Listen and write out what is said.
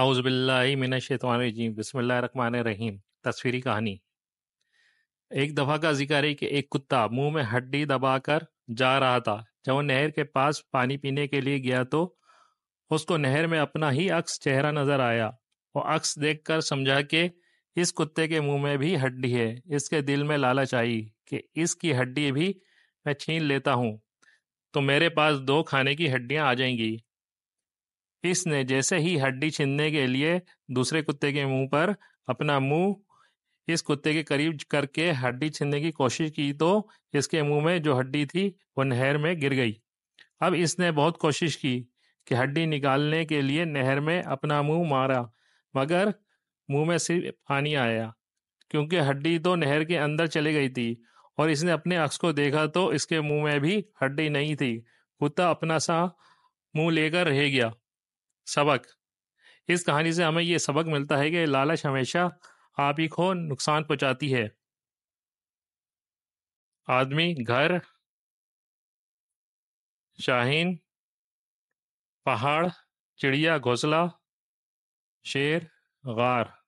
आउज़बिल्लिमिनशैतवानरजीम बसमीम तस्वीरी कहानी एक दफ़ा का जिक्र है कि एक कुत्ता मुंह में हड्डी दबाकर जा रहा था जब वो नहर के पास पानी पीने के लिए गया तो उसको नहर में अपना ही अक्स चेहरा नज़र आया वो अक्स देखकर समझा कि इस कुत्ते के मुंह में भी हड्डी है इसके दिल में लालच आई कि इसकी हड्डी भी मैं छीन लेता हूँ तो मेरे पास दो खाने की हड्डियाँ आ जाएंगी इसने जैसे ही हड्डी छीनने के लिए दूसरे कुत्ते के मुंह पर अपना मुंह इस कुत्ते के करीब करके हड्डी छीनने की कोशिश की तो इसके मुंह में जो हड्डी थी वो नहर में गिर गई अब इसने बहुत कोशिश की कि हड्डी निकालने के लिए नहर में अपना मुंह मारा मगर मुंह में सिर्फ पानी आया क्योंकि हड्डी तो नहर के अंदर चली गई थी और इसने अपने अक्स को देखा तो इसके मुंह में भी हड्डी नहीं थी कुत्ता अपना सा मुंह लेकर रह गया सबक इस कहानी से हमें ये सबक मिलता है कि लालच हमेशा आप ही को नुकसान पहुंचाती है आदमी घर शाहीन पहाड़ चिड़िया घोंसला शेर गार